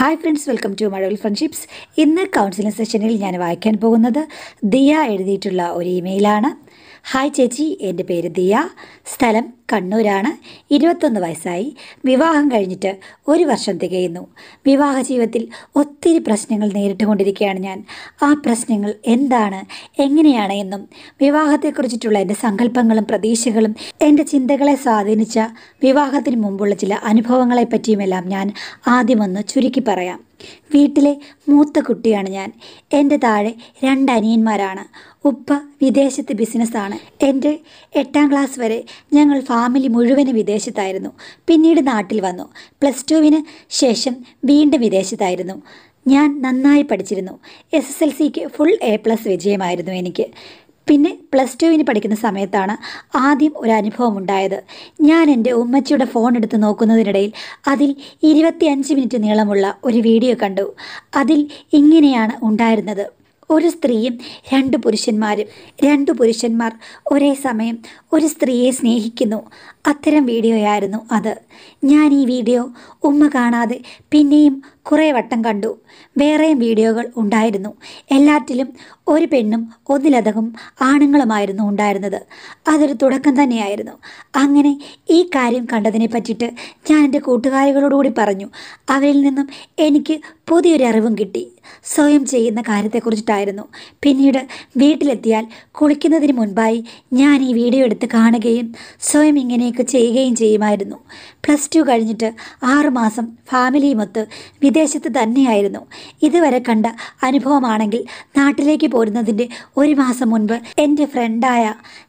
hi friends welcome to Mazhavil friendships ഇന്ന് counselling സെഷനിൽ ഞാൻ വായിക്കാൻ പോകുന്നത് ദിയ എഴുതിയിട്ടുള്ള ഒരു ഇമെയിലാണ് ഹായ് ചേച്ചി എൻ്റെ പേര് ദിയ സ്ഥലം കണ്ണൂരാണ് ഇരുപത്തൊന്ന് വയസ്സായി വിവാഹം കഴിഞ്ഞിട്ട് ഒരു വർഷം തികയുന്നു വിവാഹ ജീവിതത്തിൽ ഒത്തിരി പ്രശ്നങ്ങൾ നേരിട്ടുകൊണ്ടിരിക്കുകയാണ് ഞാൻ ആ പ്രശ്നങ്ങൾ എന്താണ് എങ്ങനെയാണ് എന്നും വിവാഹത്തെക്കുറിച്ചിട്ടുള്ള എൻ്റെ സങ്കല്പങ്ങളും പ്രതീക്ഷകളും എൻ്റെ ചിന്തകളെ സ്വാധീനിച്ച വിവാഹത്തിന് മുമ്പുള്ള ചില അനുഭവങ്ങളെപ്പറ്റിയുമെല്ലാം ഞാൻ ആദ്യമൊന്ന് ചുരുക്കി പറയാം വീട്ടിലെ മൂത്ത കുട്ടിയാണ് ഞാൻ എൻ്റെ താഴെ രണ്ട് അനിയന്മാരാണ് ഉപ്പ വിദേശത്ത് ബിസിനസ്സാണ് എൻ്റെ എട്ടാം ക്ലാസ് വരെ ഞങ്ങൾ ഫാമിലി മുഴുവനും വിദേശത്തായിരുന്നു പിന്നീട് നാട്ടിൽ വന്നു പ്ലസ് ടുവിന് ശേഷം വീണ്ടും വിദേശത്തായിരുന്നു ഞാൻ നന്നായി പഠിച്ചിരുന്നു എസ് എസ് എൽ സിക്ക് ഫുൾ എ പ്ലസ് വിജയമായിരുന്നു എനിക്ക് പിന്നെ പ്ലസ് ടുവിന് പഠിക്കുന്ന സമയത്താണ് ആദ്യം ഒരു അനുഭവം ഉണ്ടായത് ഞാൻ എൻ്റെ ഉമ്മച്ചിയുടെ ഫോൺ എടുത്ത് നോക്കുന്നതിനിടയിൽ അതിൽ ഇരുപത്തിയഞ്ച് മിനിറ്റ് നീളമുള്ള ഒരു വീഡിയോ കണ്ടു അതിൽ ഇങ്ങനെയാണ് ഉണ്ടായിരുന്നത് ഒരു സ്ത്രീയും രണ്ട് പുരുഷന്മാരും രണ്ട് പുരുഷന്മാർ ഒരേ സമയം ഒരു സ്ത്രീയെ സ്നേഹിക്കുന്നു അത്തരം വീഡിയോയായിരുന്നു അത് ഞാൻ ഈ വീഡിയോ ഉമ്മ കാണാതെ പിന്നെയും കുറേ വട്ടം കണ്ടു വേറെയും വീഡിയോകൾ ഉണ്ടായിരുന്നു എല്ലാറ്റിലും ഒരു പെണ്ണും ഒന്നിലധികം ആണുങ്ങളുമായിരുന്നു ഉണ്ടായിരുന്നത് അതൊരു തുടക്കം തന്നെയായിരുന്നു അങ്ങനെ ഈ കാര്യം കണ്ടതിനെ പറ്റിയിട്ട് ഞാൻ എൻ്റെ കൂട്ടുകാരികളോടുകൂടി പറഞ്ഞു അവരിൽ നിന്നും എനിക്ക് പുതിയൊരു അറിവും കിട്ടി സ്വയം ചെയ്യുന്ന കാര്യത്തെക്കുറിച്ചിട്ടായിരുന്നു പിന്നീട് വീട്ടിലെത്തിയാൽ കുളിക്കുന്നതിന് മുൻപായി ഞാൻ ഈ വീഡിയോ എടുത്ത് കാണുകയും സ്വയം ഇങ്ങനെയൊക്കെ ചെയ്യുകയും ചെയ്യുമായിരുന്നു പ്ലസ് ടു കഴിഞ്ഞിട്ട് ആറുമാസം ഫാമിലിയുമൊത്ത് വിദേശത്ത് തന്നെയായിരുന്നു ഇതുവരെ കണ്ട അനുഭവമാണെങ്കിൽ നാട്ടിലേക്ക് പോരുന്നതിൻ്റെ ഒരു മാസം മുൻപ് എൻ്റെ ഫ്രണ്ടായ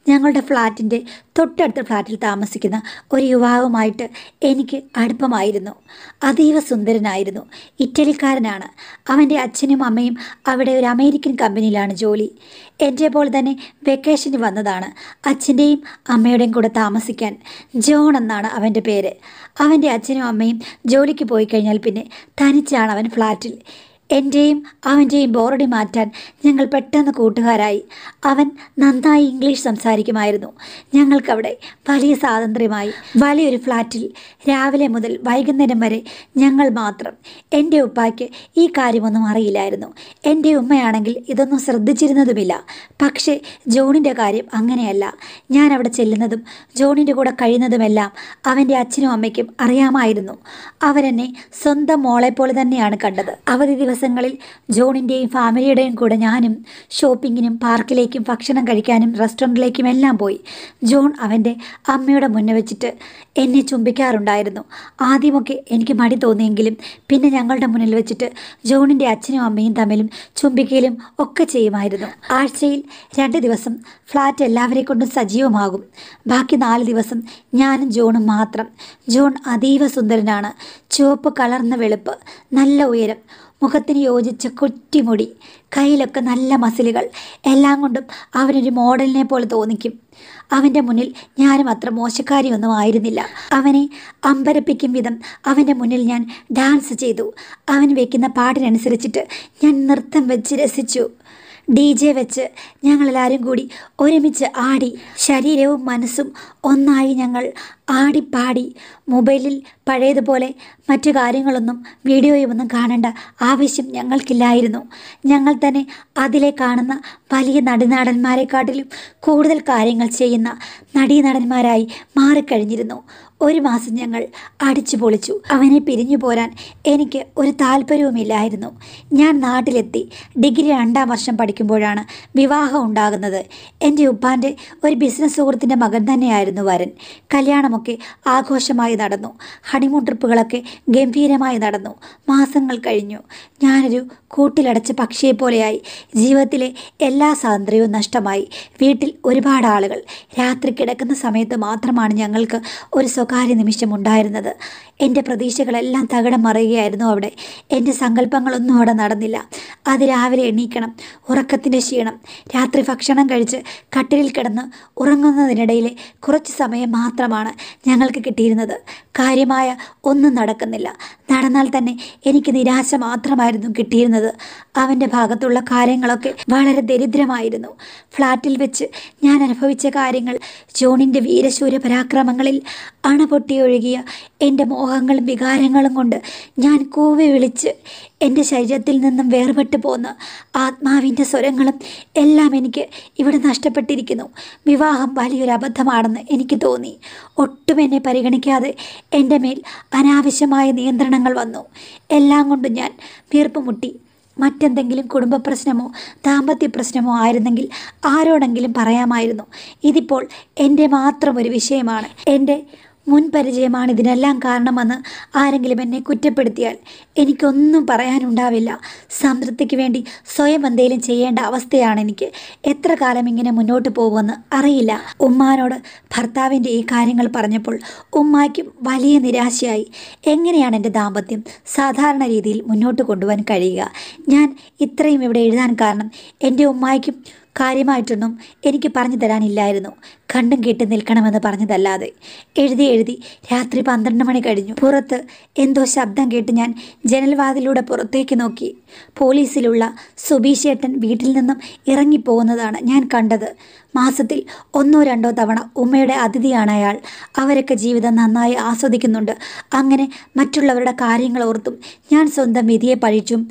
ഞങ്ങളുടെ ഫ്ലാറ്റിൻ്റെ തൊട്ടടുത്ത ഫ്ലാറ്റിൽ താമസിക്കുന്ന ഒരു യുവാവുമായിട്ട് എനിക്ക് അടുപ്പമായിരുന്നു അതീവ സുന്ദരനായിരുന്നു ഇറ്റലിക്കാരനാണ് അവൻ്റെ അച്ഛനും അമ്മയും അവിടെ ഒരു അമേരിക്കൻ കമ്പനിയിലാണ് ജോലി എൻ്റെ പോലെ തന്നെ വെക്കേഷന് വന്നതാണ് അച്ഛൻ്റെയും അമ്മയുടെയും കൂടെ താമസിക്കാൻ ജോൺ എന്നാണ് അവൻ്റെ പേര് അവൻ്റെ അച്ഛനും അമ്മയും ജോലിക്ക് പോയി കഴിഞ്ഞാൽ പിന്നെ തനിച്ചാണ് അവൻ ഫ്ലാറ്റിൽ എൻ്റെയും അവൻ്റെയും ബോറടി മാറ്റാൻ ഞങ്ങൾ പെട്ടെന്ന് കൂട്ടുകാരായി അവൻ നന്നായി ഇംഗ്ലീഷ് സംസാരിക്കുമായിരുന്നു ഞങ്ങൾക്കവിടെ വലിയ സ്വാതന്ത്ര്യമായി വലിയൊരു ഫ്ലാറ്റിൽ രാവിലെ മുതൽ വൈകുന്നേരം വരെ ഞങ്ങൾ മാത്രം എൻ്റെ ഉപ്പായ്ക്ക് ഈ കാര്യമൊന്നും അറിയില്ലായിരുന്നു എൻ്റെ ഉമ്മയാണെങ്കിൽ ഇതൊന്നും ശ്രദ്ധിച്ചിരുന്നതുമില്ല പക്ഷേ ജോണിൻ്റെ കാര്യം അങ്ങനെയല്ല ഞാൻ അവിടെ ചെല്ലുന്നതും ജോണിൻ്റെ കൂടെ കഴിയുന്നതുമെല്ലാം അവൻ്റെ അച്ഛനും അമ്മയ്ക്കും അറിയാമായിരുന്നു അവരെന്നെ സ്വന്തം മോളെപ്പോലെ തന്നെയാണ് കണ്ടത് അവധി ദിവസം ദിവസങ്ങളിൽ ജോണിൻ്റെയും ഫാമിലിയുടെയും കൂടെ ഞാനും ഷോപ്പിങ്ങിനും പാർക്കിലേക്കും ഭക്ഷണം കഴിക്കാനും റെസ്റ്റോറൻറ്റിലേക്കും എല്ലാം പോയി ജോൺ അവൻ്റെ അമ്മയുടെ മുന്നേ വെച്ചിട്ട് എന്നെ ചുംബിക്കാറുണ്ടായിരുന്നു ആദ്യമൊക്കെ എനിക്ക് മടി തോന്നിയെങ്കിലും പിന്നെ ഞങ്ങളുടെ മുന്നിൽ വെച്ചിട്ട് ജോണിൻ്റെ അച്ഛനും അമ്മയും തമ്മിലും ചുംബിക്കലും ഒക്കെ ചെയ്യുമായിരുന്നു ആഴ്ചയിൽ രണ്ട് ദിവസം ഫ്ലാറ്റ് എല്ലാവരെ കൊണ്ടും സജീവമാകും ബാക്കി നാല് ദിവസം ഞാനും ജോണും മാത്രം ജോൺ അതീവ സുന്ദരനാണ് ചുവപ്പ് കളർന്ന വെളുപ്പ് നല്ല ഉയരം മുഖത്തിന് യോജിച്ച കുറ്റിമുടി കയ്യിലൊക്കെ നല്ല മസിലുകൾ എല്ലാം കൊണ്ടും അവനൊരു മോഡലിനെ പോലെ തോന്നിക്കും അവൻ്റെ മുന്നിൽ ഞാനും അത്ര മോശക്കാരിയൊന്നും ആയിരുന്നില്ല അവനെ അമ്പരപ്പിക്കും വിധം അവൻ്റെ മുന്നിൽ ഞാൻ ഡാൻസ് ചെയ്തു അവൻ വയ്ക്കുന്ന പാട്ടിനനുസരിച്ചിട്ട് ഞാൻ നൃത്തം വെച്ച് രസിച്ചു ഡി ജെ വെച്ച് ഞങ്ങളെല്ലാവരും കൂടി ഒരുമിച്ച് ആടി ശരീരവും മനസ്സും ഒന്നായി ഞങ്ങൾ ആടിപ്പാടി മൊബൈലിൽ പഴയതുപോലെ മറ്റു കാര്യങ്ങളൊന്നും വീഡിയോയൊന്നും കാണേണ്ട ആവശ്യം ഞങ്ങൾക്കില്ലായിരുന്നു ഞങ്ങൾ തന്നെ അതിലെ കാണുന്ന വലിയ നടിനാടന്മാരെക്കാട്ടിലും കൂടുതൽ കാര്യങ്ങൾ ചെയ്യുന്ന നടീനടന്മാരായി മാറിക്കഴിഞ്ഞിരുന്നു ഒരു മാസം ഞങ്ങൾ അടിച്ചു പൊളിച്ചു അവനെ പിരിഞ്ഞു പോരാൻ എനിക്ക് ഒരു താല്പര്യവുമില്ലായിരുന്നു ഞാൻ നാട്ടിലെത്തി ഡിഗ്രി രണ്ടാം വർഷം പഠിക്കുമ്പോഴാണ് വിവാഹം ഉണ്ടാകുന്നത് എൻ്റെ ഉപ്പാൻ്റെ ഒരു ബിസിനസ് സുഹൃത്തിൻ്റെ മകൻ തന്നെയായിരുന്നു വരൻ കല്യാണമൊക്കെ ആഘോഷമായി നടന്നു ഹണിമൂൺ ട്രിപ്പുകളൊക്കെ ഗംഭീരമായി നടന്നു മാസങ്ങൾ കഴിഞ്ഞു ഞാനൊരു കൂട്ടിലടച്ച പക്ഷിയെ പോലെയായി ജീവിതത്തിലെ എല്ലാ സ്വാതന്ത്ര്യവും നഷ്ടമായി വീട്ടിൽ ഒരുപാട് ആളുകൾ രാത്രി കിടക്കുന്ന സമയത്ത് മാത്രമാണ് ഞങ്ങൾക്ക് ഒരു സ്വകാര്യ സ്വകാര്യ നിമിഷമുണ്ടായിരുന്നത് എൻ്റെ പ്രതീക്ഷകളെല്ലാം തകിടം മറിയുകയായിരുന്നു അവിടെ എൻ്റെ സങ്കല്പങ്ങളൊന്നും അവിടെ നടന്നില്ല രാവിലെ എണീക്കണം ഉറക്കത്തിൻ്റെ ക്ഷീണം രാത്രി ഭക്ഷണം കഴിച്ച് കട്ടിലിൽ കിടന്ന് ഉറങ്ങുന്നതിനിടയിലെ കുറച്ച് സമയം മാത്രമാണ് ഞങ്ങൾക്ക് കിട്ടിയിരുന്നത് കാര്യമായ ഒന്നും നടക്കുന്നില്ല നടന്നാൽ തന്നെ എനിക്ക് നിരാശ മാത്രമായിരുന്നു കിട്ടിയിരുന്നത് അവൻ്റെ ഭാഗത്തുള്ള കാര്യങ്ങളൊക്കെ വളരെ ദരിദ്രമായിരുന്നു ഫ്ലാറ്റിൽ വെച്ച് ഞാൻ അനുഭവിച്ച കാര്യങ്ങൾ ജോണിൻ്റെ വീരശൂര പരാക്രമങ്ങളിൽ അണപൊട്ടിയൊഴുകിയ എൻ്റെ മോഹങ്ങളും വികാരങ്ങളും കൊണ്ട് ഞാൻ കൂവി വിളിച്ച് എൻ്റെ ശരീരത്തിൽ നിന്നും വേർപെട്ട് പോകുന്ന ആത്മാവിൻ്റെ സ്വരങ്ങളും എല്ലാം എനിക്ക് ഇവിടെ നഷ്ടപ്പെട്ടിരിക്കുന്നു വിവാഹം വലിയൊരു അബദ്ധമാണെന്ന് എനിക്ക് തോന്നി ഒട്ടും എന്നെ പരിഗണിക്കാതെ എൻ്റെ മേൽ അനാവശ്യമായ നിയന്ത്രണങ്ങൾ വന്നു എല്ലാം കൊണ്ടും ഞാൻ വീർപ്പുമുട്ടി മറ്റെന്തെങ്കിലും കുടുംബ പ്രശ്നമോ ദാമ്പത്യ പ്രശ്നമോ ആയിരുന്നെങ്കിൽ ആരോടെങ്കിലും പറയാമായിരുന്നു ഇതിപ്പോൾ എൻ്റെ മാത്രം ഒരു വിഷയമാണ് എൻ്റെ മുൻപരിചയമാണ് ഇതിനെല്ലാം കാരണമെന്ന് ആരെങ്കിലും എന്നെ കുറ്റപ്പെടുത്തിയാൽ എനിക്കൊന്നും പറയാനുണ്ടാവില്ല സംതൃപ്തിക്ക് വേണ്ടി സ്വയം എന്തെങ്കിലും ചെയ്യേണ്ട അവസ്ഥയാണ് എനിക്ക് എത്ര കാലം ഇങ്ങനെ മുന്നോട്ട് പോകുമെന്ന് അറിയില്ല ഉമ്മാനോട് ഭർത്താവിൻ്റെ ഈ കാര്യങ്ങൾ പറഞ്ഞപ്പോൾ ഉമ്മായ്ക്കും വലിയ നിരാശയായി എങ്ങനെയാണ് എൻ്റെ ദാമ്പത്യം സാധാരണ രീതിയിൽ മുന്നോട്ട് കൊണ്ടുപോകാൻ കഴിയുക ഞാൻ ഇത്രയും ഇവിടെ എഴുതാൻ കാരണം എൻ്റെ ഉമ്മായ്ക്കും കാര്യമായിട്ടൊന്നും എനിക്ക് പറഞ്ഞു തരാനില്ലായിരുന്നു കണ്ടും കേട്ട് നിൽക്കണമെന്ന് പറഞ്ഞതല്ലാതെ എഴുതി എഴുതി രാത്രി പന്ത്രണ്ട് മണി കഴിഞ്ഞു പുറത്ത് എന്തോ ശബ്ദം കേട്ട് ഞാൻ ജനൽവാതിലൂടെ പുറത്തേക്ക് നോക്കി പോലീസിലുള്ള സുബീഷേട്ടൻ വീട്ടിൽ നിന്നും ഇറങ്ങിപ്പോകുന്നതാണ് ഞാൻ കണ്ടത് മാസത്തിൽ ഒന്നോ രണ്ടോ തവണ ഉമ്മയുടെ അതിഥിയാണ് അയാൾ അവരൊക്കെ ജീവിതം നന്നായി ആസ്വദിക്കുന്നുണ്ട് അങ്ങനെ മറ്റുള്ളവരുടെ കാര്യങ്ങൾ ഓർത്തും ഞാൻ സ്വന്തം വിധിയെ പഴിച്ചും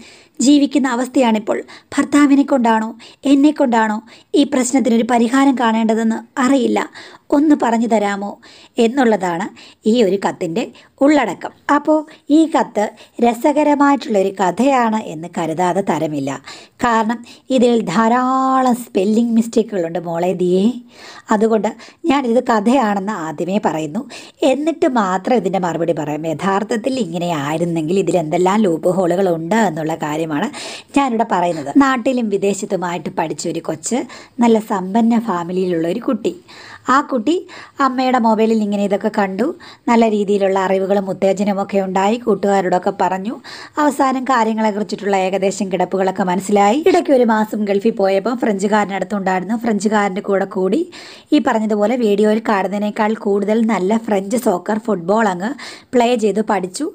ജീവിക്കുന്ന അവസ്ഥയാണിപ്പോൾ ഭർത്താവിനെ കൊണ്ടാണോ എന്നെ കൊണ്ടാണോ ഈ പ്രശ്നത്തിനൊരു പരിഹാരം കാണേണ്ടതെന്ന് അറിയില്ല ഒന്ന് പറഞ്ഞു തരാമോ എന്നുള്ളതാണ് ഈ ഒരു കത്തിൻ്റെ ഉള്ളടക്കം അപ്പോൾ ഈ കത്ത് രസകരമായിട്ടുള്ളൊരു കഥയാണ് എന്ന് കരുതാതെ തരമില്ല കാരണം ഇതിൽ ധാരാളം സ്പെല്ലിംഗ് മിസ്റ്റേക്കുകളുണ്ട് മോളെ ദിയേ അതുകൊണ്ട് ഞാനിത് കഥയാണെന്ന് ആദ്യമേ പറയുന്നു എന്നിട്ട് മാത്രം ഇതിൻ്റെ മറുപടി പറയാം യഥാർത്ഥത്തിൽ ഇങ്ങനെ ആയിരുന്നെങ്കിൽ ഇതിലെന്തെല്ലാം ലൂപ്പ് ഹോളുകൾ ഉണ്ട് എന്നുള്ള കാര്യമാണ് ഞാനിവിടെ പറയുന്നത് നാട്ടിലും വിദേശത്തുമായിട്ട് പഠിച്ച ഒരു കൊച്ച് നല്ല സമ്പന്ന ഫാമിലിയിലുള്ള ഒരു കുട്ടി ആ കുട്ടി കുട്ടി അമ്മയുടെ മൊബൈലിൽ ഇങ്ങനെ ഇതൊക്കെ കണ്ടു നല്ല രീതിയിലുള്ള അറിവുകളും ഉത്തേജനമൊക്കെ ഉണ്ടായി കൂട്ടുകാരോടൊക്കെ പറഞ്ഞു അവസാനം കുറിച്ചിട്ടുള്ള ഏകദേശം കിടപ്പുകളൊക്കെ മനസ്സിലായി ഇടയ്ക്ക് ഒരു മാസം ഗൾഫിൽ പോയപ്പോൾ ഫ്രഞ്ചുകാരനടുത്തുണ്ടായിരുന്നു ഫ്രഞ്ചുകാരൻ്റെ കൂടെ കൂടി ഈ പറഞ്ഞതുപോലെ വീഡിയോയിൽ കാണുന്നതിനേക്കാൾ കൂടുതൽ നല്ല ഫ്രഞ്ച് സോക്കർ ഫുട്ബോൾ അങ്ങ് പ്ലേ ചെയ്ത് പഠിച്ചു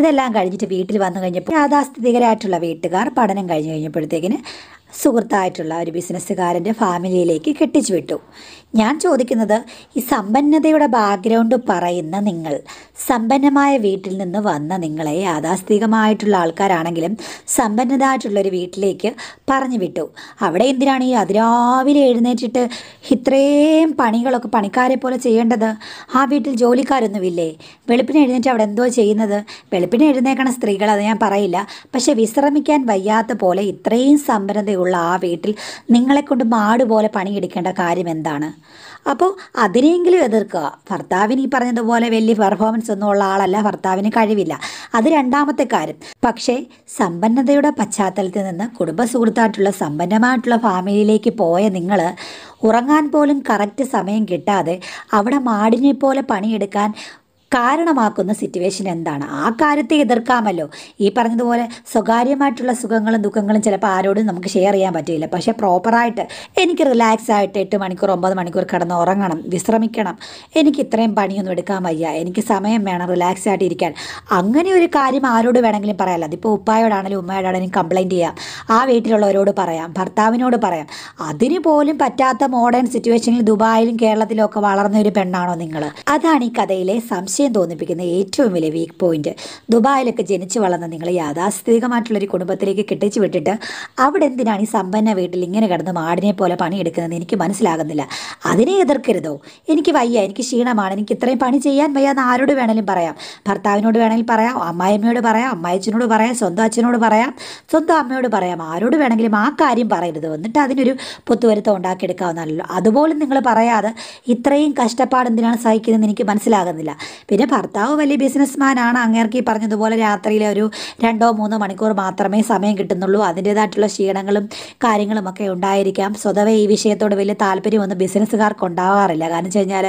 ഇതെല്ലാം കഴിഞ്ഞിട്ട് വീട്ടിൽ വന്നു കഴിഞ്ഞപ്പോൾ യാഥാസ്ഥിതികരായിട്ടുള്ള വീട്ടുകാർ പഠനം കഴിഞ്ഞ് കഴിഞ്ഞപ്പോഴത്തേക്കിന് സുഹൃത്തായിട്ടുള്ള ഒരു ബിസിനസ്സുകാരൻ്റെ ഫാമിലിയിലേക്ക് കെട്ടിച്ചു വിട്ടു ഞാൻ ചോദിക്കുന്നത് ഈ സമ്പന്നതയുടെ ബാക്ക്ഗ്രൗണ്ട് പറയുന്ന നിങ്ങൾ സമ്പന്നമായ വീട്ടിൽ നിന്ന് വന്ന നിങ്ങളെ യാഥാസ്ഥികമായിട്ടുള്ള ആൾക്കാരാണെങ്കിലും സമ്പന്നതായിട്ടുള്ളൊരു വീട്ടിലേക്ക് പറഞ്ഞു വിട്ടു അവിടെ എന്തിനാണ് ഈ അതിരാവിലെ എഴുന്നേറ്റിട്ട് ഇത്രയും പണികളൊക്കെ പണിക്കാരെ പോലെ ചെയ്യേണ്ടത് ആ വീട്ടിൽ ജോലിക്കാരൊന്നുമില്ലേ വെളുപ്പിനെ എഴുന്നേറ്റ് അവിടെ എന്തോ ചെയ്യുന്നത് വെളുപ്പിനെ എഴുന്നേക്കണ സ്ത്രീകൾ അത് ഞാൻ പറയില്ല പക്ഷെ വിശ്രമിക്കാൻ വയ്യാത്ത പോലെ ഇത്രയും സമ്പന്നതയുള്ള ആ വീട്ടിൽ നിങ്ങളെക്കൊണ്ട് മാടുപോലെ പണിയെടുക്കേണ്ട കാര്യം എന്താണ് അപ്പോൾ അതിനെയെങ്കിലും എതിർക്കുക ഭർത്താവിന് ഈ പറഞ്ഞതുപോലെ വലിയ പെർഫോമൻസ് ഒന്നും ഉള്ള ആളല്ല ഭർത്താവിന് കഴിവില്ല അത് രണ്ടാമത്തെ കാര്യം പക്ഷേ സമ്പന്നതയുടെ പശ്ചാത്തലത്തിൽ നിന്ന് കുടുംബസുഹൃത്തായിട്ടുള്ള സമ്പന്നമായിട്ടുള്ള ഫാമിലിയിലേക്ക് പോയ നിങ്ങൾ ഉറങ്ങാൻ പോലും കറക്റ്റ് സമയം കിട്ടാതെ അവിടെ മാടിനെ പോലെ പണിയെടുക്കാൻ കാരണമാക്കുന്ന സിറ്റുവേഷൻ എന്താണ് ആ കാര്യത്തെ എതിർക്കാമല്ലോ ഈ പറഞ്ഞതുപോലെ സ്വകാര്യമായിട്ടുള്ള സുഖങ്ങളും ദുഃഖങ്ങളും ചിലപ്പോൾ ആരോടും നമുക്ക് ഷെയർ ചെയ്യാൻ പറ്റില്ല പക്ഷേ പ്രോപ്പറായിട്ട് എനിക്ക് റിലാക്സ് ആയിട്ട് എട്ട് മണിക്കൂർ ഒമ്പത് മണിക്കൂർ കിടന്ന് ഉറങ്ങണം വിശ്രമിക്കണം എനിക്ക് ഇത്രയും പണിയൊന്നും എടുക്കാൻ വയ്യ എനിക്ക് സമയം വേണം റിലാക്സ് ആയിട്ട് ഇരിക്കാൻ അങ്ങനെ ഒരു കാര്യം ആരോട് വേണമെങ്കിലും പറയാമല്ലോ അതിപ്പോൾ ഉപ്പായോടാണെങ്കിലും ഉമ്മയോടാണെങ്കിലും കംപ്ലയിൻറ്റ് ചെയ്യാം ആ വീട്ടിലുള്ളവരോട് പറയാം ഭർത്താവിനോട് പറയാം അതിന് പോലും പറ്റാത്ത മോഡേൺ സിറ്റുവേഷനിൽ ദുബായിലും കേരളത്തിലും ഒക്കെ വളർന്ന ഒരു പെണ്ണാണോ നിങ്ങൾ അതാണ് ഈ കഥയിലെ സംശയം സംശയം തോന്നിപ്പിക്കുന്ന ഏറ്റവും വലിയ വീക്ക് പോയിന്റ് ദുബായിലൊക്കെ ജനിച്ചു വളർന്ന നിങ്ങൾ യാഥാസ്ഥിതികമായിട്ടുള്ളൊരു കുടുംബത്തിലേക്ക് കെട്ടിച്ചു വിട്ടിട്ട് അവിടെ എന്തിനാണ് ഈ സമ്പന്ന വീട്ടിൽ ഇങ്ങനെ കിടന്ന് മാടിനെ പോലെ പണിയെടുക്കുന്നത് എനിക്ക് മനസ്സിലാകുന്നില്ല അതിനെ എതിർക്കരുതോ എനിക്ക് വയ്യ എനിക്ക് ക്ഷീണമാണ് എനിക്ക് ഇത്രയും പണി ചെയ്യാൻ വയ്യ എന്ന് ആരോട് വേണമെങ്കിലും പറയാം ഭർത്താവിനോട് വേണമെങ്കിൽ പറയാം അമ്മായിമ്മയോട് പറയാം അമ്മായച്ചനോട് പറയാം സ്വന്തം അച്ഛനോട് പറയാം സ്വന്തം അമ്മയോട് പറയാം ആരോട് വേണമെങ്കിലും ആ കാര്യം പറയരുത് എന്നിട്ട് അതിനൊരു പുത്തുവരുത്തം ഉണ്ടാക്കിയെടുക്കാവുന്നതല്ലോ അതുപോലെ നിങ്ങൾ പറയാതെ ഇത്രയും കഷ്ടപ്പാട് എന്തിനാണ് സഹിക്കുന്നത് എനിക്ക് മനസ്സിലാകുന്നില്ല പിന്നെ ഭർത്താവ് വലിയ ബിസിനസ്മാനാണ് അങ്ങേർക്ക് ഈ പറഞ്ഞതുപോലെ രാത്രിയിലെ ഒരു രണ്ടോ മൂന്നോ മണിക്കൂർ മാത്രമേ സമയം കിട്ടുന്നുള്ളൂ അതിൻ്റേതായിട്ടുള്ള ക്ഷീണങ്ങളും കാര്യങ്ങളും ഒക്കെ ഉണ്ടായിരിക്കാം സ്വതവേ ഈ വിഷയത്തോട് വലിയ താല്പര്യമൊന്നും ബിസിനസ്സുകാർക്ക് ഉണ്ടാവാറില്ല കാരണം വെച്ച് കഴിഞ്ഞാൽ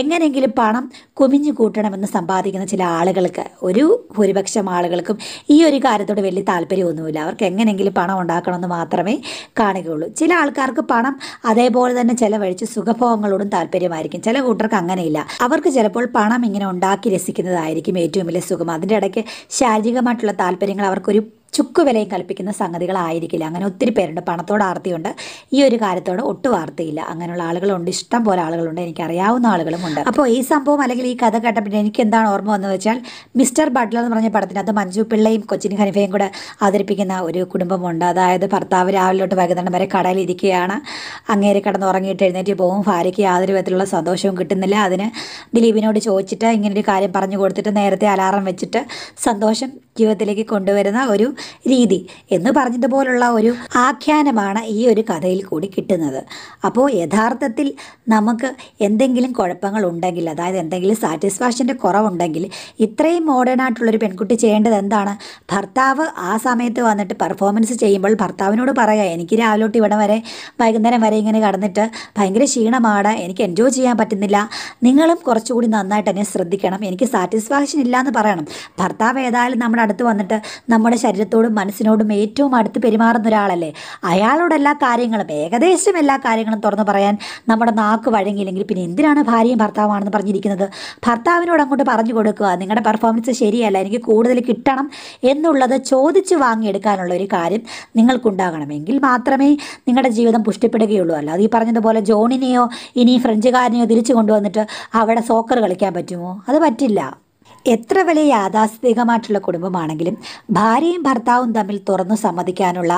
എങ്ങനെയെങ്കിലും പണം കുമിഞ്ഞു കൂട്ടണമെന്ന് സമ്പാദിക്കുന്ന ചില ആളുകൾക്ക് ഒരു ഭൂരിപക്ഷം ആളുകൾക്കും ഈ ഒരു കാര്യത്തോട് വലിയ താല്പര്യമൊന്നുമില്ല അവർക്ക് എങ്ങനെയെങ്കിലും പണം ഉണ്ടാക്കണമെന്ന് മാത്രമേ കാണുകയുള്ളൂ ചില ആൾക്കാർക്ക് പണം അതേപോലെ തന്നെ ചിലവഴിച്ച് സുഖഭോഗങ്ങളോടും താല്പര്യമായിരിക്കും ചില കൂട്ടർക്ക് അങ്ങനെയില്ല അവർക്ക് ചിലപ്പോൾ പണം ഇങ്ങനെ ഉണ്ടാക്കി രസിക്കുന്നതായിരിക്കും ഏറ്റവും വലിയ സുഖം അതിൻ്റെ ഇടയ്ക്ക് ശാരീരികമായിട്ടുള്ള താല്പര്യങ്ങൾ അവർക്കൊരു ചുക്ക് വിലയും കൽപ്പിക്കുന്ന സംഗതികളായിരിക്കില്ല അങ്ങനെ ഒത്തിരി പേരുണ്ട് പണത്തോട് ആർത്തിയുണ്ട് ഈ ഒരു കാര്യത്തോട് ഒട്ടും ആർത്തിയില്ല അങ്ങനെയുള്ള ആളുകളുണ്ട് ഇഷ്ടം പോലെ ആളുകളുണ്ട് എനിക്ക് ആളുകളും ഉണ്ട് അപ്പോൾ ഈ സംഭവം അല്ലെങ്കിൽ ഈ കഥ കേട്ടപ്പോൾ എനിക്ക് എന്താണ് ഓർമ്മ വന്നത് വെച്ചാൽ മിസ്റ്റർ ബട്ട്ലർ എന്ന് പറഞ്ഞ പടത്തിനകത്ത് മഞ്ജു പിള്ളയും കൊച്ചിൻ ഹനിഫയും കൂടെ അവതരിപ്പിക്കുന്ന ഒരു കുടുംബമുണ്ട് അതായത് ഭർത്താവ് രാവിലോട്ട് വൈകുന്നേരം വരെ കടയിലിരിക്കുകയാണ് അങ്ങേരെ കിടന്ന് ഉറങ്ങിയിട്ട് എഴുന്നേറ്റ് പോകും ഭാര്യയ്ക്ക് യാതൊരു വിധത്തിലുള്ള സന്തോഷവും കിട്ടുന്നില്ല അതിന് ദിലീപിനോട് ചോദിച്ചിട്ട് ഇങ്ങനൊരു കാര്യം പറഞ്ഞു കൊടുത്തിട്ട് നേരത്തെ അലാറം വെച്ചിട്ട് സന്തോഷം ജീവിതത്തിലേക്ക് കൊണ്ടുവരുന്ന ഒരു രീതി എന്ന് പറഞ്ഞതുപോലുള്ള ഒരു ആഖ്യാനമാണ് ഈ ഒരു കഥയിൽ കൂടി കിട്ടുന്നത് അപ്പോൾ യഥാർത്ഥത്തിൽ നമുക്ക് എന്തെങ്കിലും കുഴപ്പങ്ങൾ ഉണ്ടെങ്കിൽ അതായത് എന്തെങ്കിലും സാറ്റിസ്ഫാക്ഷൻ്റെ കുറവുണ്ടെങ്കിൽ ഇത്രയും മോഡേൺ ആയിട്ടുള്ളൊരു പെൺകുട്ടി ചെയ്യേണ്ടത് എന്താണ് ഭർത്താവ് ആ സമയത്ത് വന്നിട്ട് പെർഫോമൻസ് ചെയ്യുമ്പോൾ ഭർത്താവിനോട് പറയാം എനിക്ക് രാവിലെ തൊട്ട് ഇവിടെ വരെ വൈകുന്നേരം വരെ ഇങ്ങനെ കടന്നിട്ട് ഭയങ്കര ക്ഷീണമാണ് എനിക്ക് എൻജോയ് ചെയ്യാൻ പറ്റുന്നില്ല നിങ്ങളും കുറച്ചുകൂടി നന്നായിട്ട് എന്നെ ശ്രദ്ധിക്കണം എനിക്ക് സാറ്റിസ്ഫാക്ഷൻ ഇല്ല എന്ന് പറയണം ഭർത്താവ് ഏതായാലും നമ്മുടെ അടുത്ത് വന്നിട്ട് നമ്മുടെ ശരീരത്തോടും മനസ്സിനോടും ഏറ്റവും അടുത്ത് പെരുമാറുന്ന ഒരാളല്ലേ അയാളോട് എല്ലാ കാര്യങ്ങളും ഏകദേശം എല്ലാ കാര്യങ്ങളും തുറന്നു പറയാൻ നമ്മുടെ നാക്ക് വഴങ്ങിയില്ലെങ്കിൽ പിന്നെ എന്തിനാണ് ഭാര്യയും ഭർത്താവാണെന്ന് പറഞ്ഞിരിക്കുന്നത് ഭർത്താവിനോട് അങ്ങോട്ട് പറഞ്ഞു കൊടുക്കുക നിങ്ങളുടെ പെർഫോമൻസ് ശരിയല്ല എനിക്ക് കൂടുതൽ കിട്ടണം എന്നുള്ളത് ചോദിച്ച് വാങ്ങിയെടുക്കാനുള്ള ഒരു കാര്യം നിങ്ങൾക്കുണ്ടാകണമെങ്കിൽ മാത്രമേ നിങ്ങളുടെ ജീവിതം പുഷ്ടിപ്പെടുകയുള്ളൂ അല്ലാതെ ഈ പറഞ്ഞതുപോലെ ജോണിനെയോ ഇനി ഫ്രഞ്ചുകാരനെയോ തിരിച്ചു കൊണ്ടുവന്നിട്ട് അവിടെ സോക്കർ കളിക്കാൻ പറ്റുമോ അത് പറ്റില്ല എത്ര വലിയ യാഥാസ്ഥിതികമായിട്ടുള്ള കുടുംബമാണെങ്കിലും ഭാര്യയും ഭർത്താവും തമ്മിൽ തുറന്നു സമ്മതിക്കാനുള്ള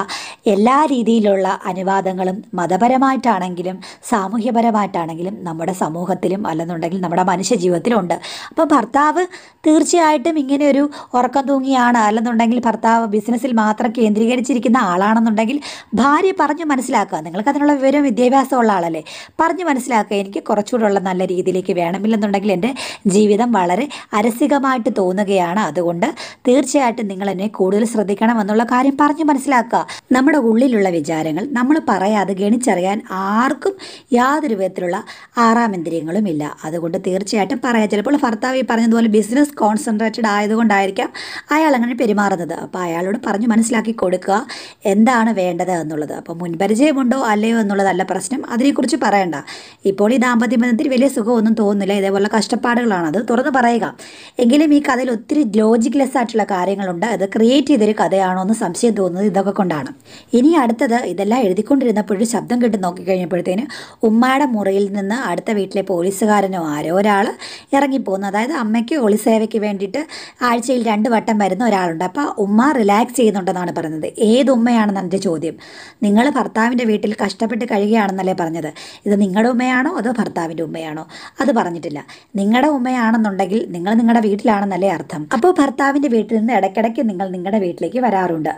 എല്ലാ രീതിയിലുള്ള അനുവാദങ്ങളും മതപരമായിട്ടാണെങ്കിലും സാമൂഹ്യപരമായിട്ടാണെങ്കിലും നമ്മുടെ സമൂഹത്തിലും അല്ലെന്നുണ്ടെങ്കിൽ നമ്മുടെ മനുഷ്യജീവിതത്തിലുണ്ട് അപ്പോൾ ഭർത്താവ് തീർച്ചയായിട്ടും ഇങ്ങനെ ഒരു ഉറക്കം തൂങ്ങിയാണ് അല്ലെന്നുണ്ടെങ്കിൽ ഭർത്താവ് ബിസിനസ്സിൽ മാത്രം കേന്ദ്രീകരിച്ചിരിക്കുന്ന ആളാണെന്നുണ്ടെങ്കിൽ ഭാര്യ പറഞ്ഞു മനസ്സിലാക്കുക നിങ്ങൾക്ക് അതിനുള്ള വിവരം വിദ്യാഭ്യാസം ഉള്ള ആളല്ലേ പറഞ്ഞു മനസ്സിലാക്കുക എനിക്ക് കുറച്ചുകൂടെ ഉള്ള നല്ല രീതിയിലേക്ക് വേണമില്ലെന്നുണ്ടെങ്കിൽ എൻ്റെ ജീവിതം വളരെ അരസിക അധികമായിട്ട് തോന്നുകയാണ് അതുകൊണ്ട് തീർച്ചയായിട്ടും നിങ്ങൾ എന്നെ കൂടുതൽ ശ്രദ്ധിക്കണം എന്നുള്ള കാര്യം പറഞ്ഞ് മനസ്സിലാക്കുക നമ്മുടെ ഉള്ളിലുള്ള വിചാരങ്ങൾ നമ്മൾ പറയാതെ ഗണിച്ചറിയാൻ ആർക്കും യാതൊരു വിധത്തിലുള്ള ആറാമിന്ദ്രിയങ്ങളും ഇല്ല അതുകൊണ്ട് തീർച്ചയായിട്ടും പറയാം ചിലപ്പോൾ ഭർത്താവ് ഈ പറഞ്ഞതുപോലെ ബിസിനസ് കോൺസെൻട്രേറ്റഡ് ആയതുകൊണ്ടായിരിക്കാം അയാൾ അങ്ങനെ പെരുമാറുന്നത് അപ്പോൾ അയാളോട് പറഞ്ഞു മനസ്സിലാക്കി കൊടുക്കുക എന്താണ് വേണ്ടത് എന്നുള്ളത് അപ്പോൾ മുൻപരിചയമുണ്ടോ അല്ലയോ എന്നുള്ളതല്ല പ്രശ്നം അതിനെക്കുറിച്ച് പറയണ്ട ഇപ്പോൾ ഈ ദാമ്പത്യ ബന്ധത്തിൽ വലിയ സുഖമൊന്നും തോന്നുന്നില്ല ഇതേപോലെ കഷ്ടപ്പാടുകളാണത് തുറന്ന് പറയുക എങ്കിലും ഈ കഥയിൽ ഒത്തിരി ലോജിക്ലെസ് ആയിട്ടുള്ള കാര്യങ്ങളുണ്ട് അത് ക്രിയേറ്റ് ചെയ്തൊരു കഥയാണോ എന്ന് സംശയം തോന്നുന്നത് ഇതൊക്കെ കൊണ്ടാണ് ഇനി അടുത്തത് ഇതെല്ലാം എഴുതിക്കൊണ്ടിരുന്നപ്പോഴും ശബ്ദം കേട്ട് നോക്കിക്കഴിഞ്ഞപ്പോഴത്തേന് ഉമ്മയുടെ മുറിയിൽ നിന്ന് അടുത്ത വീട്ടിലെ പോലീസുകാരനോ ആരോ ഒരാൾ ഇറങ്ങിപ്പോകുന്നു അതായത് അമ്മയ്ക്ക് ഒളിസേവയ്ക്ക് വേണ്ടിയിട്ട് ആഴ്ചയിൽ രണ്ട് വട്ടം വരുന്ന ഒരാളുണ്ട് അപ്പോൾ ഉമ്മ റിലാക്സ് ചെയ്യുന്നുണ്ടെന്നാണ് പറയുന്നത് ഏത് ഉമ്മയാണെന്ന് എൻ്റെ ചോദ്യം നിങ്ങൾ ഭർത്താവിൻ്റെ വീട്ടിൽ കഷ്ടപ്പെട്ട് കഴിയുകയാണെന്നല്ലേ പറഞ്ഞത് ഇത് നിങ്ങളുടെ ഉമ്മയാണോ അതോ ഭർത്താവിൻ്റെ ഉമ്മയാണോ അത് പറഞ്ഞിട്ടില്ല നിങ്ങളുടെ ഉമ്മയാണെന്നുണ്ടെങ്കിൽ നിങ്ങൾ നിങ്ങളുടെ വീട്ടിലാണെന്നല്ലേ അർത്ഥം അപ്പോൾ ഭർത്താവിന്റെ വീട്ടിൽ നിന്ന് ഇടയ്ക്കിടയ്ക്ക് നിങ്ങൾ നിങ്ങളുടെ വീട്ടിലേക്ക് വരാറുണ്ട്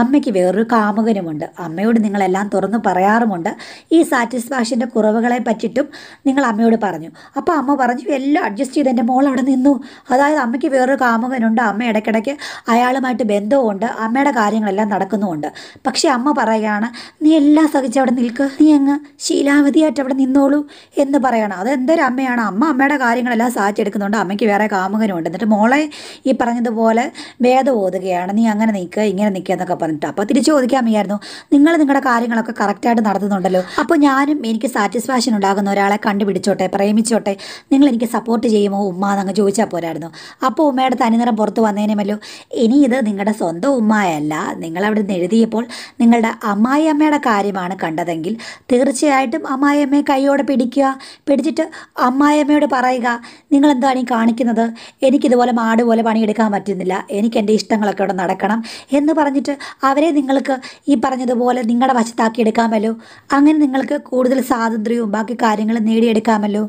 അമ്മയ്ക്ക് വേറൊരു കാമുകനുമുണ്ട് അമ്മയോട് നിങ്ങളെല്ലാം തുറന്നു പറയാറുമുണ്ട് ഈ സാറ്റിസ്ഫാക്ഷൻ്റെ കുറവുകളെ പറ്റിയിട്ടും നിങ്ങൾ അമ്മയോട് പറഞ്ഞു അപ്പോൾ അമ്മ പറഞ്ഞു എല്ലാം അഡ്ജസ്റ്റ് ചെയ്ത് എൻ്റെ മോൾ അവിടെ നിന്നു അതായത് അമ്മയ്ക്ക് വേറൊരു കാമുകനുണ്ട് അമ്മ ഇടയ്ക്കിടയ്ക്ക് അയാളുമായിട്ട് ബന്ധവുമുണ്ട് അമ്മയുടെ കാര്യങ്ങളെല്ലാം നടക്കുന്നുമുണ്ട് പക്ഷേ അമ്മ പറയുകയാണ് നീ എല്ലാം സഹിച്ച് അവിടെ നിൽക്ക് നീ അങ്ങ് ശീലാവധിയായിട്ട് അവിടെ നിന്നോളൂ എന്ന് പറയണം അത് എന്തൊരു അമ്മയാണ് അമ്മ അമ്മയുടെ കാര്യങ്ങളെല്ലാം സാധിച്ചെടുക്കുന്നുണ്ട് അമ്മയ്ക്ക് വേറെ കാമുകനുണ്ട് ഉണ്ട് എന്നിട്ട് മോളെ ഈ പറഞ്ഞതുപോലെ വേദം ഓതുകയാണ് നീ അങ്ങനെ നിൽക്കുക ഇങ്ങനെ നിൽക്കുക എന്നൊക്കെ പറഞ്ഞിട്ട് അപ്പോൾ തിരിച്ചു വയ്യായിരുന്നു നിങ്ങൾ നിങ്ങളുടെ കാര്യങ്ങളൊക്കെ കറക്റ്റായിട്ട് നടത്തുന്നുണ്ടല്ലോ അപ്പോൾ ഞാനും എനിക്ക് സാറ്റിസ്ഫാക്ഷൻ ഉണ്ടാകുന്ന ഒരാളെ കണ്ടുപിടിച്ചോട്ടെ പ്രേമിച്ചോട്ടെ നിങ്ങൾ എനിക്ക് സപ്പോർട്ട് ചെയ്യുമോ ഉമ്മ എന്നങ്ങ് ചോദിച്ചാൽ പോരായിരുന്നു അപ്പോൾ ഉമ്മയുടെ തനിനിറം പുറത്ത് വന്നതിനുമല്ലോ ഇനി ഇത് നിങ്ങളുടെ സ്വന്തം ഉമ്മയല്ല നിങ്ങളവിടെ നിന്ന് എഴുതിയപ്പോൾ നിങ്ങളുടെ അമ്മായി അമ്മയുടെ കാര്യമാണ് കണ്ടതെങ്കിൽ തീർച്ചയായിട്ടും അമ്മായി അമ്മയെ കൈയോടെ പിടിക്കുക പിടിച്ചിട്ട് അമ്മായി അമ്മയോട് പറയുക നിങ്ങൾ എന്താണ് ഈ കാണിക്കുന്നത് എനിക്കിതുപോലെ മാട് പോലെ പണിയെടുക്കാൻ പറ്റുന്നില്ല എനിക്ക് എൻ്റെ ഇഷ്ടങ്ങളൊക്കെ ഇവിടെ നടക്കണം എന്ന് പറഞ്ഞിട്ട് അവരെ നിങ്ങൾക്ക് ഈ പറഞ്ഞതുപോലെ നിങ്ങളുടെ വശത്താക്കി എടുക്കാമല്ലോ അങ്ങനെ നിങ്ങൾക്ക് കൂടുതൽ സ്വാതന്ത്ര്യവും ബാക്കി കാര്യങ്ങളും നേടിയെടുക്കാമല്ലോ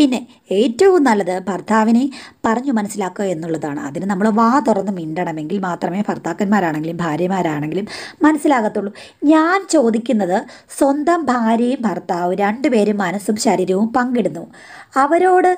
പിന്നെ ഏറ്റവും നല്ലത് ഭർത്താവിനെ പറഞ്ഞു മനസ്സിലാക്കുക എന്നുള്ളതാണ് അതിന് നമ്മൾ വാ തുറന്ന് മിണ്ടണമെങ്കിൽ മാത്രമേ ഭർത്താക്കന്മാരാണെങ്കിലും ഭാര്യമാരാണെങ്കിലും മനസ്സിലാകത്തുള്ളൂ ഞാൻ ചോദിക്കുന്നത് സ്വന്തം ഭാര്യയും ഭർത്താവും രണ്ടുപേരും മനസ്സും ശരീരവും പങ്കിടുന്നു അവരോട്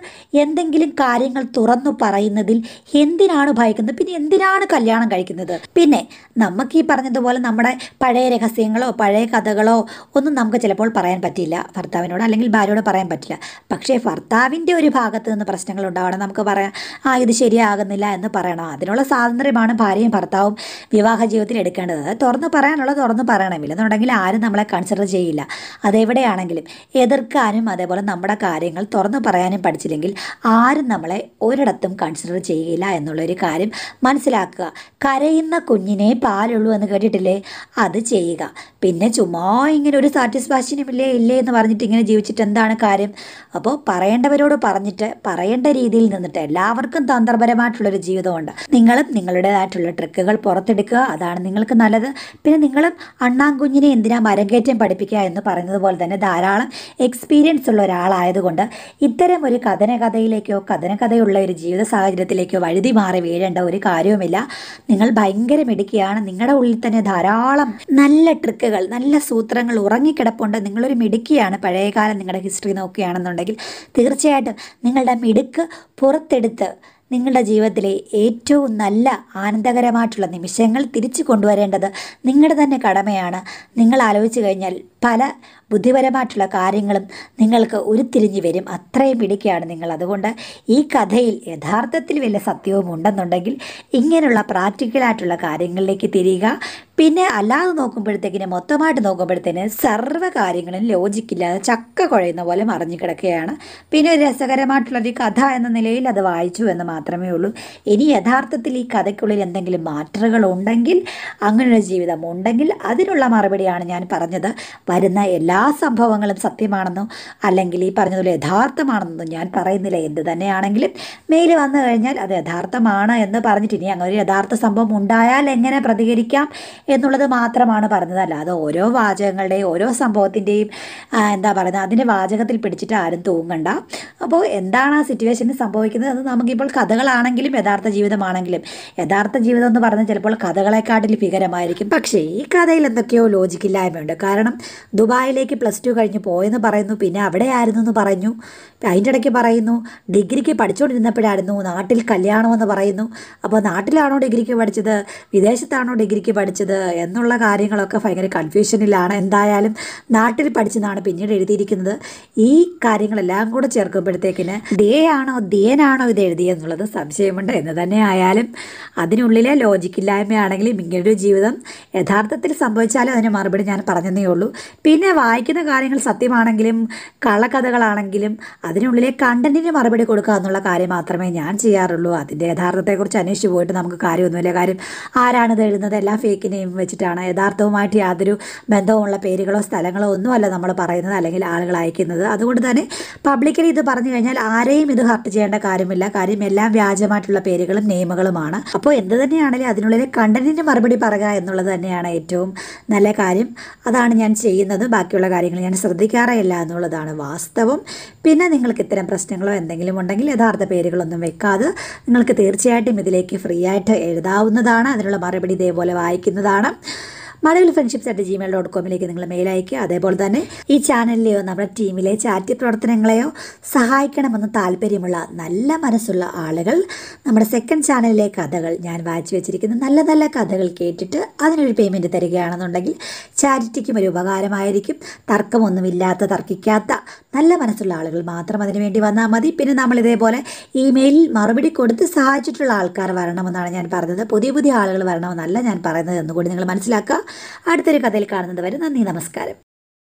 എന്തെങ്കിലും കാര്യങ്ങൾ തുറന്നു പറയുന്നതിൽ എന്തിനാണ് ഭയക്കുന്നത് പിന്നെ എന്തിനാണ് കല്യാണം കഴിക്കുന്നത് പിന്നെ നമുക്ക് ഈ പറഞ്ഞതുപോലെ നമ്മുടെ പഴയ രഹസ്യങ്ങളോ പഴയ കഥകളോ ഒന്നും നമുക്ക് ചിലപ്പോൾ പറയാൻ പറ്റില്ല ഭർത്താവിനോട് അല്ലെങ്കിൽ ഭാര്യയോട് പറയാൻ പറ്റില്ല പക്ഷേ ഭർത്താവ് ഭർത്താവിൻ്റെ ഒരു ഭാഗത്ത് നിന്ന് പ്രശ്നങ്ങൾ ഉണ്ടാവണം നമുക്ക് പറയാം ആ ഇത് ശരിയാകുന്നില്ല എന്ന് പറയണം അതിനുള്ള സ്വാതന്ത്ര്യമാണ് ഭാര്യയും ഭർത്താവും വിവാഹ ജീവിതത്തിൽ എടുക്കേണ്ടത് തുറന്ന് പറയാനുള്ളത് തുറന്ന് പറയണമില്ല എന്നുണ്ടെങ്കിൽ ആരും നമ്മളെ കൺസിഡർ ചെയ്യില്ല അതെവിടെയാണെങ്കിലും എതിർക്കാനും അതേപോലെ നമ്മുടെ കാര്യങ്ങൾ തുറന്ന് പറയാനും പഠിച്ചില്ലെങ്കിൽ ആരും നമ്മളെ ഒരിടത്തും കൺസിഡർ ചെയ്യില്ല എന്നുള്ളൊരു കാര്യം മനസ്സിലാക്കുക കരയുന്ന കുഞ്ഞിനെ പാലുള്ളൂ എന്ന് കേട്ടിട്ടില്ലേ അത് ചെയ്യുക പിന്നെ ചുമ്മാ ഇങ്ങനെ ഒരു സാറ്റിസ്ഫാക്ഷനും ഇല്ലേ ഇല്ലേ എന്ന് പറഞ്ഞിട്ട് ഇങ്ങനെ ജീവിച്ചിട്ട് എന്താണ് കാര്യം അപ്പോൾ പറയാൻ പറയേണ്ടവരോട് പറഞ്ഞിട്ട് പറയേണ്ട രീതിയിൽ നിന്നിട്ട് എല്ലാവർക്കും തന്ത്രപരമായിട്ടുള്ളൊരു ജീവിതമുണ്ട് നിങ്ങളും നിങ്ങളുടേതായിട്ടുള്ള ട്രിക്കുകൾ പുറത്തെടുക്കുക അതാണ് നിങ്ങൾക്ക് നല്ലത് പിന്നെ നിങ്ങളും അണ്ണാങ്കുഞ്ഞിനെ എന്തിനാ മരങ്കേറ്റം പഠിപ്പിക്കുക എന്ന് പറഞ്ഞതുപോലെ തന്നെ ധാരാളം എക്സ്പീരിയൻസ് ഉള്ള ഒരാളായതുകൊണ്ട് ഇത്തരം ഒരു കഥനകഥയിലേക്കോ കഥനകഥയുള്ള ഒരു ജീവിത സാഹചര്യത്തിലേക്കോ വഴുതി മാറി വീഴേണ്ട ഒരു കാര്യവുമില്ല നിങ്ങൾ ഭയങ്കര മിടുക്കിയാണ് നിങ്ങളുടെ ഉള്ളിൽ തന്നെ ധാരാളം നല്ല ട്രിക്കുകൾ നല്ല സൂത്രങ്ങൾ ഉറങ്ങിക്കിടപ്പുണ്ട് നിങ്ങളൊരു മിടുക്കിയാണ് പഴയകാലം നിങ്ങളുടെ ഹിസ്റ്ററി നോക്കുകയാണെന്നുണ്ടെങ്കിൽ തീർച്ചയായിട്ടും നിങ്ങളുടെ മിടുക്ക് പുറത്തെടുത്ത് നിങ്ങളുടെ ജീവിതത്തിലെ ഏറ്റവും നല്ല ആനന്ദകരമായിട്ടുള്ള നിമിഷങ്ങൾ തിരിച്ചു കൊണ്ടുവരേണ്ടത് നിങ്ങളുടെ തന്നെ കടമയാണ് നിങ്ങൾ ആലോചിച്ച് കഴിഞ്ഞാൽ പല ബുദ്ധിപരമായിട്ടുള്ള കാര്യങ്ങളും നിങ്ങൾക്ക് ഉരുത്തിരിഞ്ഞ് വരും അത്രയും പിടിക്കുകയാണ് നിങ്ങൾ അതുകൊണ്ട് ഈ കഥയിൽ യഥാർത്ഥത്തിൽ വലിയ സത്യവും ഉണ്ടെന്നുണ്ടെങ്കിൽ ഇങ്ങനെയുള്ള പ്രാക്ടിക്കലായിട്ടുള്ള കാര്യങ്ങളിലേക്ക് തിരിയുക പിന്നെ അല്ലാതെ നോക്കുമ്പോഴത്തേക്കിന് മൊത്തമായിട്ട് നോക്കുമ്പോഴത്തേന് സർവ്വ കാര്യങ്ങളും ലോജിക്കില്ലാതെ ചക്ക കുഴയുന്ന പോലെ മറിഞ്ഞു കിടക്കുകയാണ് പിന്നെ ഒരു രസകരമായിട്ടുള്ളൊരു കഥ എന്ന നിലയിൽ അത് വായിച്ചു എന്ന് മാത്രമേ ഉള്ളൂ ഇനി യഥാർത്ഥത്തിൽ ഈ കഥയ്ക്കുള്ളിൽ എന്തെങ്കിലും മാറ്ററുകൾ ഉണ്ടെങ്കിൽ അങ്ങനെയുള്ള ജീവിതം ഉണ്ടെങ്കിൽ അതിനുള്ള മറുപടിയാണ് ഞാൻ പറഞ്ഞത് വരുന്ന എല്ലാ സംഭവങ്ങളും സത്യമാണെന്നോ അല്ലെങ്കിൽ ഈ പറഞ്ഞതുപോലെ യഥാർത്ഥമാണെന്നോ ഞാൻ പറയുന്നില്ല എന്ത് തന്നെയാണെങ്കിലും മെയിൽ വന്നു കഴിഞ്ഞാൽ അത് യഥാർത്ഥമാണ് എന്ന് പറഞ്ഞിട്ട് ഇനി അങ്ങനെ ഒരു യഥാർത്ഥ സംഭവം ഉണ്ടായാൽ എങ്ങനെ പ്രതികരിക്കാം എന്നുള്ളത് മാത്രമാണ് പറഞ്ഞതല്ല അത് ഓരോ വാചകങ്ങളുടെയും ഓരോ സംഭവത്തിൻ്റെയും എന്താ പറയുന്നത് അതിൻ്റെ വാചകത്തിൽ പിടിച്ചിട്ട് ആരും തൂങ്ങണ്ട അപ്പോൾ എന്താണ് ആ സിറ്റുവേഷൻ സംഭവിക്കുന്നത് അത് നമുക്കിപ്പോൾ കഥകളാണെങ്കിലും യഥാർത്ഥ ജീവിതമാണെങ്കിലും യഥാർത്ഥ ജീവിതം എന്ന് പറഞ്ഞാൽ ചിലപ്പോൾ കഥകളെക്കാട്ടിൽ ഭീകരമായിരിക്കും പക്ഷേ ഈ കഥയിൽ എന്തൊക്കെയോ ലോജിക്കില്ലായ്മയുണ്ട് കാരണം ദുബായിലേക്ക് പ്ലസ് ടു കഴിഞ്ഞ് പോയെന്ന് പറയുന്നു പിന്നെ അവിടെ ആയിരുന്നു എന്ന് പറഞ്ഞു അതിൻ്റെ ഇടയ്ക്ക് പറയുന്നു ഡിഗ്രിക്ക് പഠിച്ചുകൊണ്ടിരുന്നപ്പോഴായിരുന്നു നാട്ടിൽ കല്യാണമെന്ന് പറയുന്നു അപ്പോൾ നാട്ടിലാണോ ഡിഗ്രിക്ക് പഠിച്ചത് വിദേശത്താണോ ഡിഗ്രിക്ക് പഠിച്ചത് എന്നുള്ള കാര്യങ്ങളൊക്കെ ഭയങ്കര കൺഫ്യൂഷനിലാണ് എന്തായാലും നാട്ടിൽ പഠിച്ചെന്നാണ് പിന്നീട് എഴുതിയിരിക്കുന്നത് ഈ കാര്യങ്ങളെല്ലാം കൂടെ ചേർക്കുമ്പോഴത്തേക്കിന് ദേ ആണോ ദേനാണോ ഇത് എഴുതിയെന്നുള്ളത് സംശയമുണ്ട് എന്ന് തന്നെ ആയാലും അതിനുള്ളിലെ ലോജിക്കില്ലായ്മയാണെങ്കിലും ഇങ്ങനൊരു ജീവിതം യഥാർത്ഥത്തിൽ സംഭവിച്ചാലും അതിന് മറുപടി ഞാൻ പറഞ്ഞതേ ഉള്ളൂ പിന്നെ വായിക്കുന്ന കാര്യങ്ങൾ സത്യമാണെങ്കിലും കള്ളക്കഥകളാണെങ്കിലും അതിനുള്ളിലെ കണ്ടന്റിന് മറുപടി കൊടുക്കുക എന്നുള്ള കാര്യം മാത്രമേ ഞാൻ ചെയ്യാറുള്ളൂ അതിൻ്റെ യഥാർത്ഥത്തെക്കുറിച്ച് അന്വേഷിച്ച് പോയിട്ട് നമുക്ക് കാര്യമൊന്നുമില്ല കാര്യം ആരാണിത് എഴുതുന്നത് എല്ലാ ഫേക്ക് നെയിം വെച്ചിട്ടാണ് യഥാർത്ഥവുമായിട്ട് യാതൊരു ബന്ധവുമുള്ള പേരുകളോ സ്ഥലങ്ങളോ ഒന്നുമല്ല നമ്മൾ പറയുന്നത് അല്ലെങ്കിൽ ആളുകൾ അയക്കുന്നത് അതുകൊണ്ട് തന്നെ പബ്ലിക്കലി ഇത് പറഞ്ഞു കഴിഞ്ഞാൽ ആരെയും ഇത് ഹർട്ട് ചെയ്യേണ്ട കാര്യമില്ല കാര്യം എല്ലാം വ്യാജമായിട്ടുള്ള പേരുകളും നെയിമുകളുമാണ് അപ്പോൾ എന്ത് തന്നെയാണെങ്കിലും അതിനുള്ളിലെ കണ്ടന്റിന് മറുപടി പറയുക എന്നുള്ളത് തന്നെയാണ് ഏറ്റവും നല്ല കാര്യം അതാണ് ഞാൻ ചെയ്യുന്നത് ചെയ്യുന്നതും ബാക്കിയുള്ള കാര്യങ്ങൾ ഞാൻ ശ്രദ്ധിക്കാറേയില്ല എന്നുള്ളതാണ് വാസ്തവം പിന്നെ നിങ്ങൾക്ക് ഇത്തരം പ്രശ്നങ്ങളോ എന്തെങ്കിലും ഉണ്ടെങ്കിൽ യഥാർത്ഥ പേരുകളൊന്നും വെക്കാതെ നിങ്ങൾക്ക് തീർച്ചയായിട്ടും ഇതിലേക്ക് ഫ്രീ ആയിട്ട് എഴുതാവുന്നതാണ് അതിനുള്ള മറുപടി ഇതേപോലെ വായിക്കുന്നതാണ് Mazhavil friendships at Gmail dot കോമിലേക്ക് നിങ്ങൾ മെയിൽ അയക്കുക അതേപോലെ തന്നെ ഈ ചാനലിലെയോ നമ്മുടെ ടീമിലെ ചാറ്റ് പ്രവർത്തനങ്ങളെയോ സഹായിക്കണമെന്ന് താല്പര്യമുള്ള നല്ല മനസ്സുള്ള ആളുകൾ നമ്മുടെ സെക്കൻഡ് ചാനലിലെ കഥകൾ ഞാൻ വായിച്ചു വെച്ചിരിക്കുന്ന നല്ല നല്ല കഥകൾ കേട്ടിട്ട് അതിനൊരു പേയ്മെൻറ്റ് തരികയാണെന്നുണ്ടെങ്കിൽ ചാരിറ്റിക്കും ഒരു ഉപകാരമായിരിക്കും തർക്കമൊന്നുമില്ലാത്ത തർക്കിക്കാത്ത നല്ല മനസ്സുള്ള ആളുകൾ മാത്രം അതിനു വേണ്ടി വന്നാൽ മതി പിന്നെ നമ്മൾ ഇതേപോലെ ഇമെയിലിൽ മറുപടി കൊടുത്ത് സഹായിച്ചിട്ടുള്ള ആൾക്കാർ വരണമെന്നാണ് ഞാൻ പറഞ്ഞത് പുതിയ പുതിയ ആളുകൾ വരണമെന്നല്ല ഞാൻ പറയുന്നത് എന്നുകൂടി നിങ്ങൾ മനസ്സിലാക്കുക അടുത്തൊരു കഥയിൽ കാണുന്നത് വരെ നന്ദി നമസ്കാരം